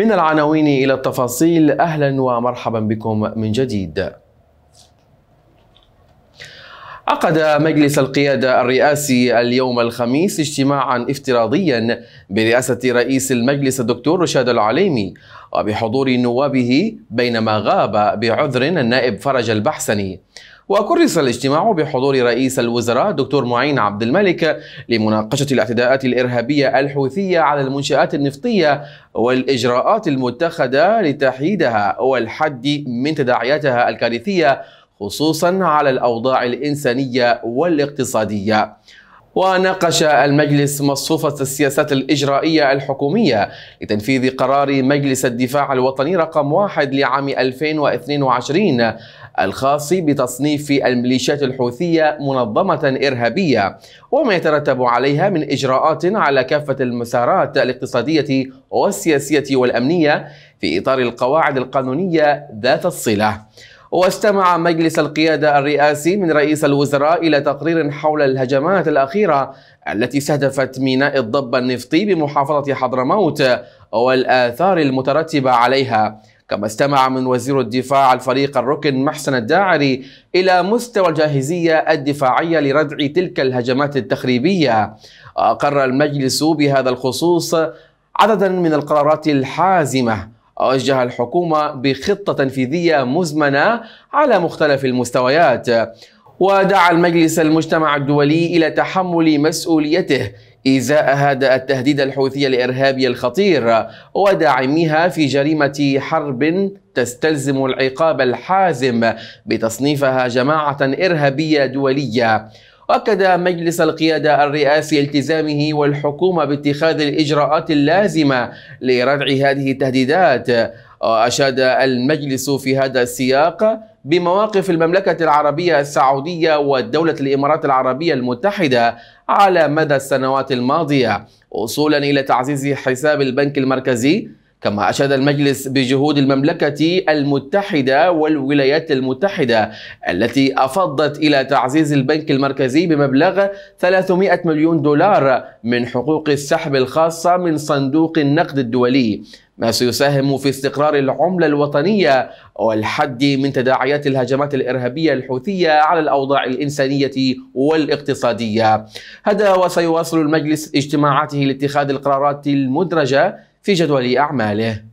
من العناوين إلى التفاصيل أهلا ومرحبا بكم من جديد عقد مجلس القيادة الرئاسي اليوم الخميس اجتماعا افتراضيا برئاسة رئيس المجلس الدكتور رشاد العليمي وبحضور نوابه بينما غاب بعذر النائب فرج البحسني وكرس الاجتماع بحضور رئيس الوزراء دكتور معين عبد الملك لمناقشة الاعتداءات الإرهابية الحوثية على المنشآت النفطية والإجراءات المتخذة لتحييدها والحد من تداعياتها الكارثية خصوصا على الأوضاع الإنسانية والاقتصادية وناقش المجلس مصفوفة السياسات الإجرائية الحكومية لتنفيذ قرار مجلس الدفاع الوطني رقم واحد لعام 2022 الخاص بتصنيف الميليشيات الحوثية منظمة إرهابية وما يترتب عليها من إجراءات على كافة المسارات الاقتصادية والسياسية والأمنية في إطار القواعد القانونية ذات الصلة واستمع مجلس القيادة الرئاسي من رئيس الوزراء إلى تقرير حول الهجمات الأخيرة التي استهدفت ميناء الضب النفطي بمحافظة حضرموت والآثار المترتبة عليها كما استمع من وزير الدفاع الفريق الركن محسن الداعري إلى مستوى الجاهزية الدفاعية لردع تلك الهجمات التخريبية أقر المجلس بهذا الخصوص عددا من القرارات الحازمة أوجه الحكومة بخطة تنفيذية مزمنة على مختلف المستويات ودعا المجلس المجتمع الدولي إلى تحمل مسؤوليته إزاء هذا التهديد الحوثي الإرهابي الخطير وداعميها في جريمة حرب تستلزم العقاب الحازم بتصنيفها جماعة إرهابية دولية أكد مجلس القيادة الرئاسي التزامه والحكومة باتخاذ الإجراءات اللازمة لردع هذه التهديدات أشاد المجلس في هذا السياق بمواقف المملكة العربية السعودية ودولة الإمارات العربية المتحدة على مدى السنوات الماضية وصولا إلى تعزيز حساب البنك المركزي كما أشاد المجلس بجهود المملكة المتحدة والولايات المتحدة التي أفضت إلى تعزيز البنك المركزي بمبلغ 300 مليون دولار من حقوق السحب الخاصة من صندوق النقد الدولي ما سيساهم في استقرار العملة الوطنية والحد من تداعيات الهجمات الإرهابية الحوثية على الأوضاع الإنسانية والاقتصادية هذا وسيواصل المجلس اجتماعاته لاتخاذ القرارات المدرجة في جدول أعماله